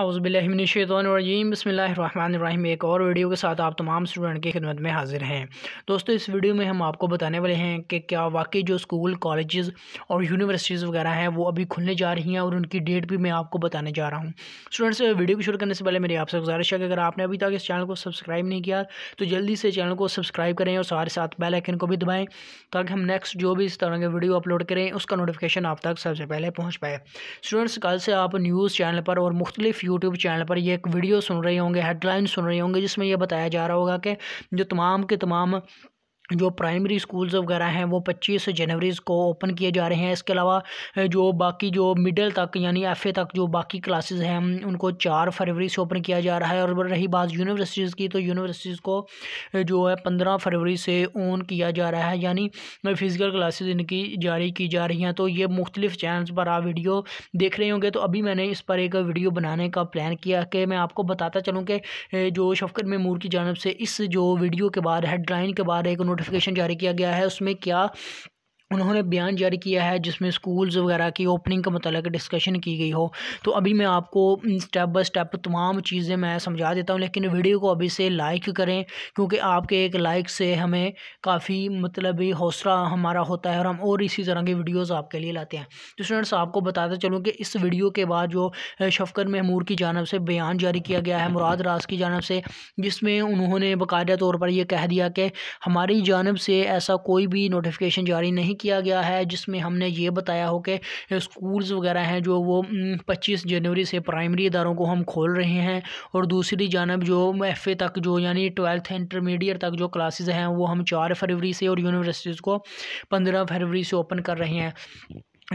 अज़बिल्लिमिनशैतरजीम बसमीम एक और वीडियो के साथ आप तमाम स्टूडेंट की खिदमत में हाजिर हैं दोस्तों इस वीडियो में हम आपको बताने वाले हैं कि क्या वाकई जो स्कूल कॉलेजेस और यूनिवर्सिटीज़ वगैरह हैं वो अभी खुलने जा रही हैं और उनकी डेट भी मैं आपको बताने जा रहा हूँ स्टूडेंट्स वीडियो को शुरू करने से पहले मेरी आपसे गुजारिश है कि अगर आपने अभी तक इस चैनल को सब्सक्राइब नहीं किया तो जल्दी से चैनल को सब्सक्राइब करें और सारे साथ बेलाइकन को भी दबाएँ ताकि हम नेक्स्ट जो भी इस तरह के वीडियो अपलोड करें उसका नोटिफिकेशन आप तक सबसे पहले पहुँच पाए स्टूडेंट्स कल से आप न्यूज़ चैनल पर और मुख्तलिफ़ यूट्यूब चैनल पर ये एक वीडियो सुन रहे होंगे हेडलाइन सुन रहे होंगे जिसमें यह बताया जा रहा होगा कि जो तमाम के तमाम जो प्राइमरी स्कूल्स वगैरह हैं वो 25 जनवरी को ओपन किए जा रहे हैं इसके अलावा जो बाकी जो मिडल तक यानी एफ तक जो बाकी क्लासेस हैं उनको चार फरवरी से ओपन किया जा रहा है और रही बात यूनिवर्सिटीज़ की तो यूनिवर्सिटीज़ को जो है पंद्रह फरवरी से ऑन किया जा रहा है यानी फिज़िकल क्लासेज इनकी जारी की जा रही हैं तो ये मुख्तलिफ चैनल्स पर आप वीडियो देख रहे होंगे तो अभी मैंने इस पर एक वीडियो बनाने का प्लान किया कि मैं आपको बताता चलूँ कि जो शफकत महमूर की जानब से इस जो वीडियो के बाद हेडलाइन के बाद एक नोट नोटिफिकेशन जारी किया गया है उसमें क्या उन्होंने बयान जारी किया है जिसमें स्कूल्स वगैरह की ओपनिंग के मतलब डिस्कशन की गई हो तो अभी मैं आपको स्टेप बाय स्टेप तमाम चीज़ें मैं समझा देता हूँ लेकिन वीडियो को अभी से लाइक करें क्योंकि आपके एक लाइक से हमें काफ़ी मतलब हौसला हमारा होता है और हम और इसी तरह की वीडियोज़ आपके लिए लाते हैं तो स्टूडेंट्स आपको बताते चलूँ कि इस वीडियो के बाद जो शफकर महमूर की जानब से बयान जारी किया गया है मुराद रास की जानब से जिसमें उन्होंने बाकायदा तौर पर यह कह दिया कि हमारी जानब से ऐसा कोई भी नोटिफिकेशन जारी नहीं किया गया है जिसमें हमने ये बताया हो कि स्कूल्स वगैरह हैं जो वो पच्चीस जनवरी से प्राइमरी इदारों को हम खोल रहे हैं और दूसरी जानब जो एफ तक जो यानी ट्वेल्थ इंटरमीडिएट तक जो क्लासेज हैं वो हम चार फरवरी से और यूनिवर्सिटीज़ को पंद्रह फरवरी से ओपन कर रहे हैं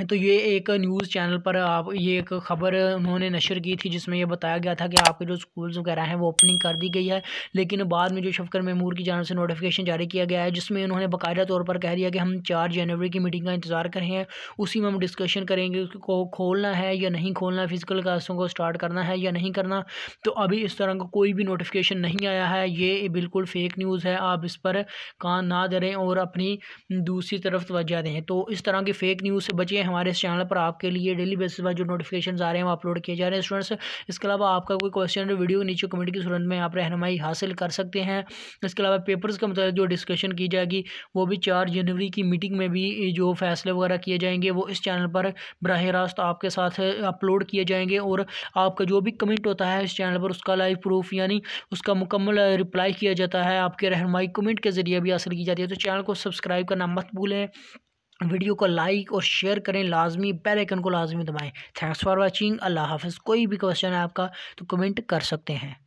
तो ये एक न्यूज़ चैनल पर आप ये एक ख़बर उन्होंने नशर की थी जिसमें ये बताया गया था कि आपके जो स्कूल्स वगैरह हैं वो ओपनिंग कर दी गई है लेकिन बाद में जो शफकर मेमूर की जानव से नोटिफिकेशन जारी किया गया है जिसमें उन्होंने बाकायदा तौर पर कह दिया कि हम चार जनवरी की मीटिंग का इंतज़ार कर रहे हैं उसी में हम डिस्कशन करेंगे उसको खोलना है या नहीं खोलना फिज़िकल क्लासों को स्टार्ट करना है या नहीं करना तो अभी इस तरह का कोई भी नोटिफिकेशन नहीं आया है ये बिल्कुल फ़ेक न्यूज़ है आप इस पर कान ना धरें और अपनी दूसरी तरफ तोज्जा दें तो इस तरह की फ़ेक न्यूज़ से बचें हमारे इस चैनल पर आपके लिए डेली बेसिस पर जो नोटिफिकेशन आ रहे हैं वो अपलोड किए जा रहे हैं स्टूडेंट्स इसके अलावा आपका कोई क्वेश्चन वीडियो के नीचे कमेंट की सूरत में आप रहनमाई हासिल कर सकते हैं इसके अलावा पेपर्स के मतलब जो डिस्कशन की जाएगी वो भी चार जनवरी की मीटिंग में भी जो फैसले वगैरह किए जाएंगे वो इस चैनल पर बरह रास्त आपके साथ अपलोड किए जाएंगे और आपका जो भी कमेंट होता है इस चैनल पर उसका लाइव प्रूफ यानी उसका मुकम्मल रिप्लाई किया जाता है आपके रहनमाई कमेंट के ज़रिए भी हासिल की जाती है तो चैनल को सब्सक्राइब करना मत भूलें वीडियो को लाइक और शेयर करें लाजमी बेल आइकन को लाजमी दबाएं थैंक्स फॉर वाचिंग अल्लाह हाफिज़ कोई भी क्वेश्चन है आपका तो कमेंट कर सकते हैं